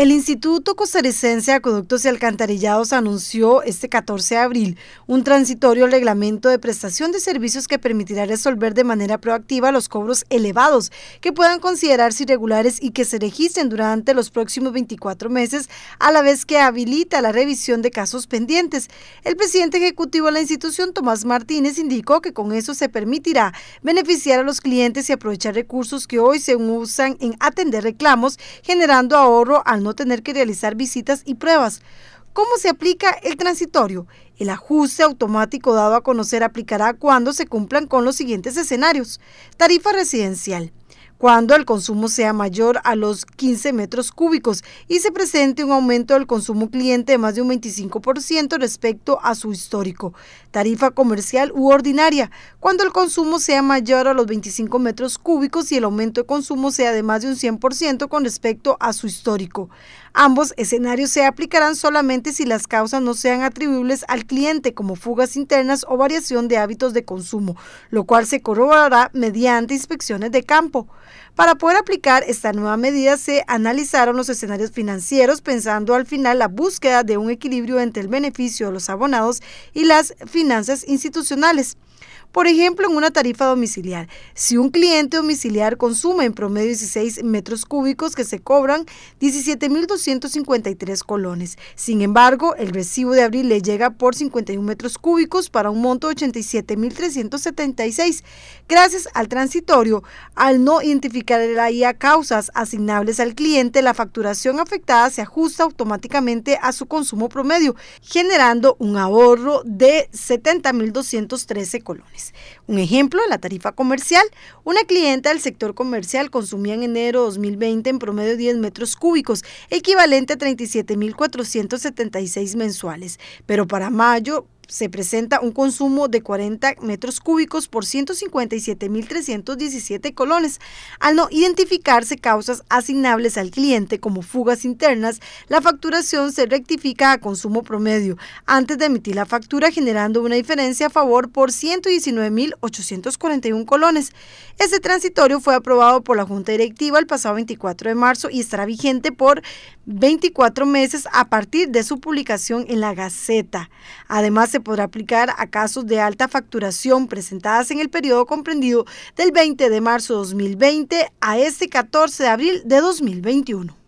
El Instituto Costarricense de Acueductos y Alcantarillados anunció este 14 de abril un transitorio reglamento de prestación de servicios que permitirá resolver de manera proactiva los cobros elevados que puedan considerarse irregulares y que se registren durante los próximos 24 meses, a la vez que habilita la revisión de casos pendientes. El presidente ejecutivo de la institución, Tomás Martínez, indicó que con eso se permitirá beneficiar a los clientes y aprovechar recursos que hoy se usan en atender reclamos, generando ahorro al no tener que realizar visitas y pruebas. ¿Cómo se aplica el transitorio? El ajuste automático dado a conocer aplicará cuando se cumplan con los siguientes escenarios. Tarifa residencial cuando el consumo sea mayor a los 15 metros cúbicos y se presente un aumento del consumo cliente de más de un 25% respecto a su histórico, tarifa comercial u ordinaria, cuando el consumo sea mayor a los 25 metros cúbicos y el aumento de consumo sea de más de un 100% con respecto a su histórico. Ambos escenarios se aplicarán solamente si las causas no sean atribuibles al cliente como fugas internas o variación de hábitos de consumo, lo cual se corroborará mediante inspecciones de campo. Para poder aplicar esta nueva medida se analizaron los escenarios financieros pensando al final la búsqueda de un equilibrio entre el beneficio de los abonados y las finanzas institucionales. Por ejemplo, en una tarifa domiciliar. Si un cliente domiciliar consume en promedio 16 metros cúbicos que se cobran 17.253 colones. Sin embargo, el recibo de abril le llega por 51 metros cúbicos para un monto de 87.376. Gracias al transitorio, al no identificar la IA causas asignables al cliente, la facturación afectada se ajusta automáticamente a su consumo promedio, generando un ahorro de 70.213 colones. Un ejemplo, la tarifa comercial. Una clienta del sector comercial consumía en enero 2020 en promedio 10 metros cúbicos, equivalente a 37.476 mensuales, pero para mayo se presenta un consumo de 40 metros cúbicos por 157.317 colones. Al no identificarse causas asignables al cliente como fugas internas, la facturación se rectifica a consumo promedio antes de emitir la factura generando una diferencia a favor por 119.841 colones. Este transitorio fue aprobado por la Junta Directiva el pasado 24 de marzo y estará vigente por 24 meses a partir de su publicación en la Gaceta. Además, se podrá aplicar a casos de alta facturación presentadas en el periodo comprendido del 20 de marzo de 2020 a este 14 de abril de 2021.